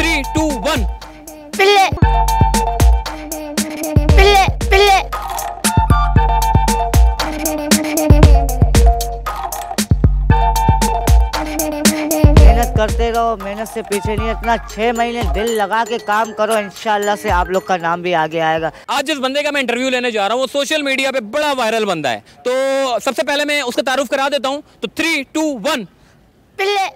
Three two one पिल्ले पिल्ले पिल्ले मेहनत करते रहो मेहनत से पीछे नहीं इतना छह महीने दिल लगा के काम करो इनशाला से आप लोग का नाम भी आगे आएगा आज जिस बंदे का मैं इंटरव्यू लेने जा रहा हूँ वो सोशल मीडिया पे बड़ा वायरल बंदा है तो सबसे पहले मैं उसका तारुफ करा देता हूँ तो थ्री टू वन पिल्ले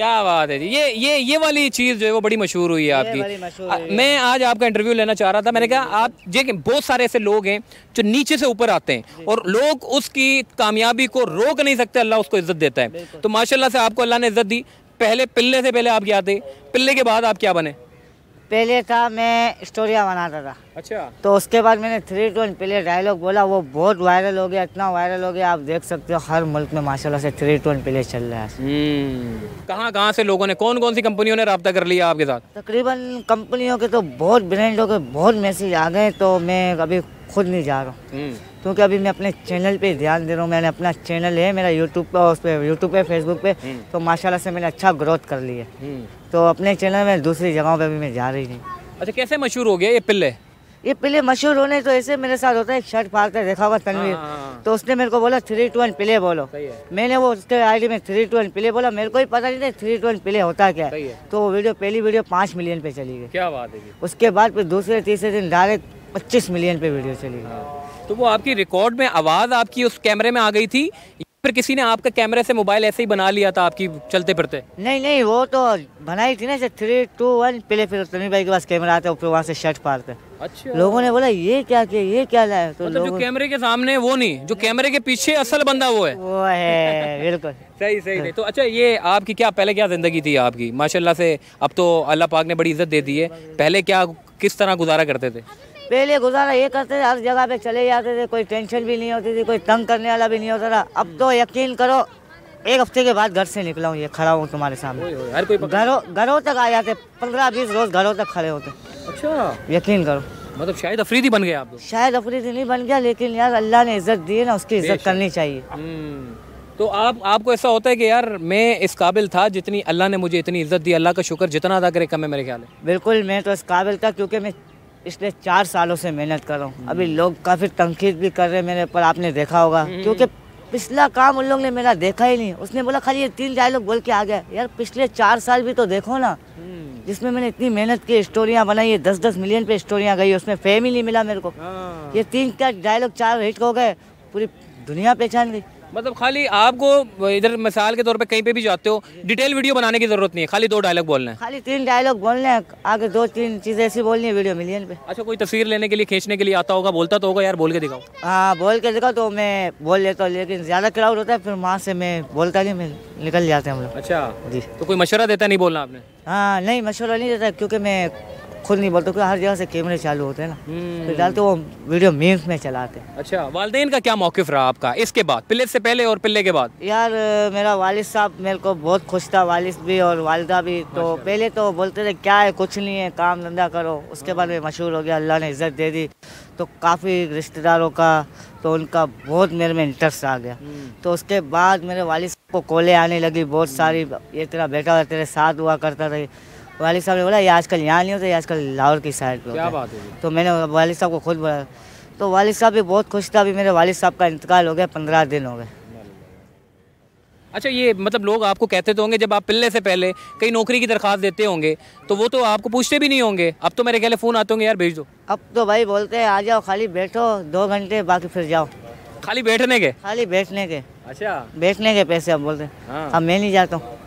क्या बात है जी ये ये ये वाली चीज़ जो है वो बड़ी मशहूर हुई है आपकी आ, मैं आज आपका इंटरव्यू लेना चाह रहा था मैंने कहा आप ये बहुत सारे ऐसे लोग हैं जो नीचे से ऊपर आते हैं और लोग उसकी कामयाबी को रोक नहीं सकते अल्लाह उसको इज्जत देता है तो माशाल्लाह से आपको अल्लाह ने इज्जत दी पहले पिल्ले से पहले आप क्या थे पिल्ले के बाद आप क्या बने पहले था मैं स्टोरिया बनाता था अच्छा तो उसके बाद मैंने थ्री टोन पहले डायलॉग बोला वो बहुत वायरल हो गया इतना वायरल हो गया आप देख सकते हो हर मुल्क में माशाल्लाह से थ्री टोन पहले चल रहा है हम्म। कहाँ कहाँ से लोगों ने कौन कौन सी कंपनियों ने रब्ता कर लिया आपके साथ तकरीबन कंपनियों के तो बहुत ब्रांडों के बहुत मैसेज आ गए तो मैं अभी खुद नहीं जा रहा हूँ हम्म। क्योंकि अभी मैं अपने चैनल पे ध्यान दे रहा हूँ मैंने अपना चैनल है मेरा यूट्यूब पे उस पर यूट्यूब पे फेसबुक पे हम्म। तो माशाल्लाह से मैंने अच्छा ग्रोथ कर लिया है हम्म। तो अपने चैनल में दूसरी जगहों पर भी मैं जा रही नहीं अच्छा कैसे मशहूर हो गया ये पिल्ले ये पिल्ले मशहूर होने तो ऐसे मेरे साथ होता है एक शर्ट कर देखा हुआ तनवीर हाँ, हाँ, हाँ। तो उसने मेरे को बोला थ्री टू वन पिले बोलो मैंने वो उसके आईडी में थ्री टू वन पिले बोला मेरे को ही पता नहीं था थ्री टू वन पिले होता क्या है तो वो वीडियो पहली वीडियो पाँच मिलियन पे चली गई क्या बात है उसके बाद फिर दूसरे तीसरे दिन डायरेक्ट पच्चीस मिलियन पे वीडियो चली गई तो वो आपकी रिकॉर्ड में आवाज़ आपकी उस कैमरे में आ गई थी फिर किसी ने आपका कैमरे से मोबाइल ऐसे ही बना लिया था आपकी चलते फिरते नहीं नहीं वो तो बनाई थी ना जैसे थ्री टू वन पहले फिर तमीम भाई के पास कैमरा आता है फिर वहाँ से शर्ट पाड़ते अच्छा लोगों ने बोला ये क्या किया ये क्या लाया तो मतलब जो कैमरे के सामने वो नहीं जो कैमरे के पीछे असल बंदा वो है वो है बिल्कुल सही सही नहीं तो अच्छा ये आपकी क्या पहले क्या ज़िंदगी थी आपकी माशाल्लाह से अब तो अल्लाह पाक ने बड़ी इज्जत दे दी है पहले क्या किस तरह गुजारा करते थे पहले गुजारा ये करते थे हर जगह पे चले जाते थे कोई टेंशन भी नहीं होती थी कोई तंग करने वाला भी नहीं होता था अब तो यकीन करो एक हफ्ते के बाद घर से निकला हूँ ये खड़ा हूँ तुम्हारे सामने घरों घरों तक आ जाते पंद्रह बीस रोज घरों तक खड़े होते अच्छा यकीन करो मतलब शायद अफरीदी बन गया आप शायद अफरीदी नहीं बन गया लेकिन यार अल्लाह ने इज्जत दी है ना उसकी इज्जत करनी चाहिए हम्म। तो आप आपको ऐसा होता है कि यार मैं इस काबिल था जितनी अल्लाह ने मुझे इतनी इज्जत दी अल्लाह का शुक्र जितना अदा करे कम है मेरे ख्याल है बिल्कुल मैं तो इस काबिल था क्योंकि मैं पिछले चार सालों से मेहनत कर रहा हूँ अभी लोग काफ़ी तनकीद भी कर रहे हैं मेरे पर आपने देखा होगा हम्म। क्योंकि पिछला काम उन लोग ने मेरा देखा ही नहीं उसने बोला खाली ये तीन चार लोग बोल के आ गया यार पिछले चार साल भी तो देखो ना हम्म। जिसमें मैंने इतनी मेहनत की स्टोरियाँ बनाई दस दस मिलियन पे स्टोरियाँ गई उसमें फेम ही नहीं मिला मेरे को हाँ। ये तीन चार डायलॉग चार हिट हो गए पूरी दुनिया पहचान गई मतलब खाली आपको इधर मिसाल के तौर पे कहीं पे भी जाते हो डिटेल वीडियो बनाने की जरूरत नहीं है खाली दो डायलॉग बोलना है खाली तीन डायलॉग बोलने आगे दो तीन चीज़ें ऐसी बोलनी है वीडियो मिलियन पे अच्छा कोई तस्वीर लेने के लिए खींचने के लिए आता होगा बोलता तो होगा यार बोल के दिखाओ हाँ बोल के दिखाओ तो मैं बोल लेता हूँ लेकिन ज़्यादा क्राउड होता है फिर वहाँ से मैं बोलता नहीं मैं निकल जाते हैं हम लोग अच्छा जी तो कोई मशवरा देता नहीं बोलना आपने हाँ नहीं मशवरा नहीं देता क्योंकि मैं खुद नहीं बोलते क्योंकि हर जगह से कैमरे चालू होते हैं ना हम्म। फिर डालते वो वीडियो मीम्स में चलाते हैं अच्छा वालदेन का क्या मौकफ रहा आपका इसके बाद पिल्ले से पहले और पिल्ले के बाद यार मेरा वालिद साहब मेरे को बहुत खुश था वालिद भी और वालदा भी तो अच्छा। पहले तो बोलते थे क्या है कुछ नहीं है काम धंधा करो उसके बाद मैं मशहूर हो गया अल्लाह ने इज्जत दे दी तो काफ़ी रिश्तेदारों का तो उनका बहुत मेरे में इंटरेस्ट आ गया हम्म। तो उसके बाद मेरे वालिद को कोले आने लगी बहुत सारी ये तेरा बेटा तेरे साथ हुआ करता था वालिद साहब ने बोला ये आजकल यहाँ नहीं होते ये आजकल लाहौर की साइड पर तो मैंने वालिद साहब को खुद बोला तो वालिद साहब भी बहुत खुश था अभी मेरे वालिद साहब का इंतकाल हो गया पंद्रह दिन हो गए अच्छा ये मतलब लोग आपको कहते तो होंगे जब आप पिल्ले से पहले कहीं नौकरी की दरख्वास्त देते होंगे तो वो तो आपको पूछते भी नहीं होंगे अब तो मेरे कहले फ़ोन आते होंगे यार भेज दो अब तो भाई बोलते हैं आ जाओ खाली बैठो दो घंटे बाकी फिर जाओ खाली बैठने के खाली बैठने के अच्छा बैठने के पैसे अब बोलते हैं हाँ। अब मैं नहीं जाता हूँ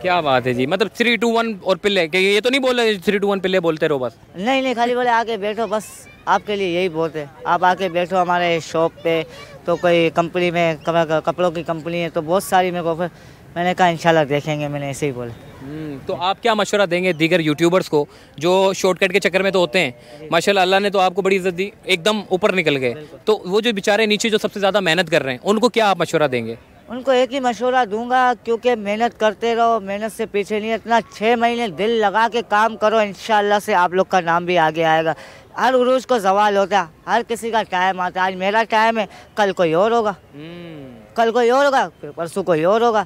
क्या बात है जी मतलब थ्री टू वन और पिल्ले क्योंकि ये तो नहीं बोल रहे थ्री टू वन पिल्ले बोलते रहो बस नहीं नहीं खाली बोले आके बैठो बस आपके लिए यही बहुत है आप आके बैठो हमारे शॉप पे तो कोई कंपनी में कपड़ों की कंपनी है तो बहुत सारी मेरे को फिर मैंने कहा इंशाल्लाह देखेंगे मैंने ऐसे ही बोले हम्म, तो आप क्या मशवरा देंगे दीगर यूट्यूबर्स को जो शॉर्टकट के चक्कर में तो होते हैं माशाल्लाह अल्लाह ने तो आपको बड़ी इज्जत दी एकदम ऊपर निकल गए तो वो जो बेचारे नीचे जो सबसे ज़्यादा मेहनत कर रहे हैं उनको क्या आप मशवरा देंगे उनको एक ही मशवरा दूंगा क्योंकि मेहनत करते रहो मेहनत से पीछे नहीं इतना छः महीने दिल लगा के काम करो इन से आप लोग का नाम भी आगे आएगा हर उर्ज को सवाल होता है हर किसी का टाइम आता है आज मेरा टाइम है कल कोई और होगा हम्म। कल कोई और होगा परसों कोई और होगा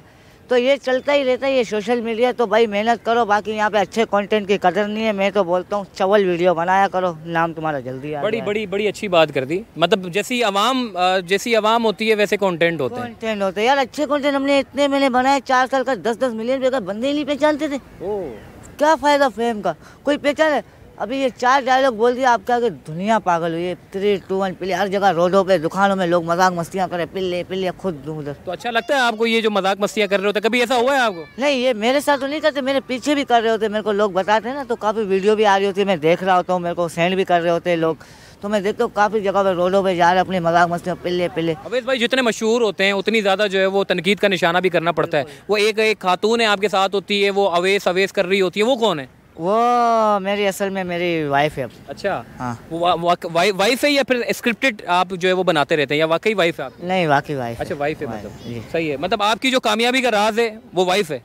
तो ये चलता ही रहता है ये सोशल मीडिया तो भाई मेहनत करो बाकी यहाँ पे अच्छे कंटेंट की कदर नहीं है मैं तो बोलता हूँ चवल वीडियो बनाया करो नाम तुम्हारा जल्दी आ बड़ी बड़ी बड़ी अच्छी बात कर दी मतलब जैसी आवाम जैसी आवाम होती है वैसे कॉन्टेंट होते हैं कॉन्टेंट होते यार अच्छे कॉन्टेंट हमने इतने मैंने बनाए चार साल का दस दस मिलियन रुपये का बंदे नहीं पहचानते थे क्या फ़ायदा फेम का कोई पहचान है अभी ये चार डायलॉग बोल दिया क्या आगे दुनिया पागल हुई है थ्री टू वन पिल्ले हर जगह रोडों पे दुकानों में लोग मजाक मस्तियाँ करे पिल्ले पिल्ले खुद उधर तो अच्छा लगता है आपको ये जो मजाक मस्तियाँ कर रहे होते कभी ऐसा हुआ है आपको नहीं ये मेरे साथ तो नहीं करते मेरे पीछे भी कर रहे होते मेरे को लोग बताते हैं ना तो काफ़ी वीडियो भी आ रही होती है मैं देख रहा होता हूँ मेरे को सेंड भी कर रहे होते हैं लोग तो मैं देखता हूँ काफ़ी जगह पे रोडों पे जा रहे अपने मजाक मस्ती पिल्ले पिल्ले अवेश भाई जितने मशहूर होते हैं उतनी ज़्यादा जो है वो तनकीद का निशाना भी करना पड़ता है वो एक एक खातून है आपके साथ होती है वो अवेश अवेश कर रही होती है वो कौन है वो मेरी असल में मेरी वाइफ है अच्छा हाँ वा, वा, वा, वाइफ है या फिर स्क्रिप्टेड आप जो है वो बनाते रहते हैं या वाकई वाइफ है आप नहीं वाकई वाइफ अच्छा वाइफ है मतलब सही है मतलब आपकी जो कामयाबी का राज है वो वाइफ है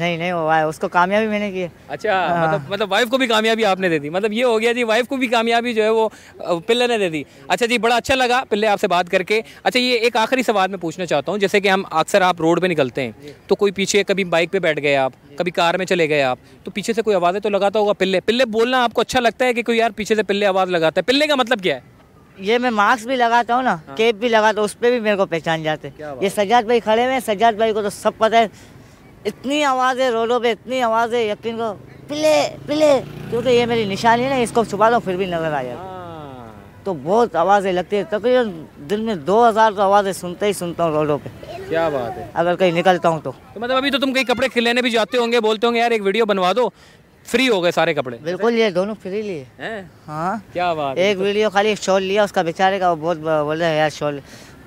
नहीं नहीं वो उसको कामयाबी मैंने की अच्छा आ, हाँ। मतलब मतलब वाइफ को भी कामयाबी आपने दे दी मतलब ये हो गया जी वाइफ को भी कामयाबी जो है वो पिल्ले ने दे दी अच्छा जी बड़ा अच्छा लगा पिल्ले आपसे बात करके अच्छा ये एक आखिरी सवाल मैं पूछना चाहता हूँ जैसे कि हम अक्सर आप रोड पर निकलते हैं तो कोई पीछे कभी बाइक पर बैठ गए आप कभी कार में चले गए आप तो पीछे से कोई आवाज़ें तो लगाता होगा पिल्ले पिल्ले बोलना आपको अच्छा लगता है कि कोई यार पीछे से पिल्ले आवाज़ लगाता है पिल्ले का मतलब क्या है ये मैं मास्क भी लगाता हूँ ना हाँ। केप भी लगाता हूँ उस पर भी मेरे को पहचान जाते ये सजाद भाई खड़े हुए हैं सजाद भाई को तो सब पता है इतनी आवाज़ें रोडों पे इतनी आवाज़ें यकीन को पिले पिले क्योंकि ये मेरी निशानी है ना इसको छुपा लो फिर भी नजर आ जाए हाँ। तो बहुत आवाज़ें लगती है तकरीबन दिन में दो हज़ार तो आवाज़ें सुनते ही सुनता हूँ रोडों पे क्या बात है अगर कहीं निकलता हूँ तो।, तो मतलब अभी तो तुम कहीं कपड़े खिलने भी जाते होंगे बोलते होंगे यार एक वीडियो बनवा दो फ्री हो गए सारे कपड़े बिल्कुल ये दोनों फ्री लिए हाँ क्या बात एक तो? वीडियो खाली शॉल लिया उसका बेचारे का बहुत बोल रहे यार शॉल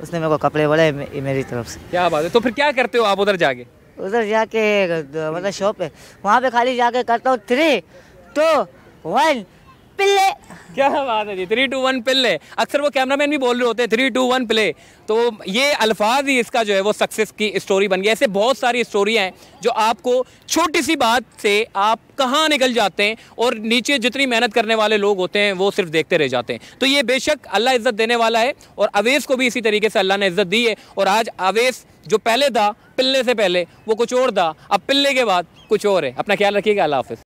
उसने मेरे को कपड़े बोले मेरी तरफ से क्या बात है तो फिर क्या करते हो आप उधर जाके उधर जाके मतलब शॉप है वहाँ पे खाली जाके करता हूँ थ्री टू वन क्या बात है जी थ्री टू वन प्ले अक्सर वो कैमरामैन भी बोल रहे होते हैं थ्री टू वन प्ले तो ये अल्फाज ही इसका जो है वो सक्सेस की स्टोरी बन गई ऐसे बहुत सारी स्टोरियाँ हैं जो आपको छोटी सी बात से आप कहाँ निकल जाते हैं और नीचे जितनी मेहनत करने वाले लोग होते हैं वो सिर्फ देखते रह जाते हैं तो ये बेशक अल्लाह इज़्ज़त देने वाला है और अवेस को भी इसी तरीके से अल्लाह ने इज़्ज़त दी है और आज अवेस जो पहले था पिल्ले से पहले वो कुछ और था अब पिल्ले के बाद कुछ और है अपना ख्याल रखिएगा अल्लाह हाफिज़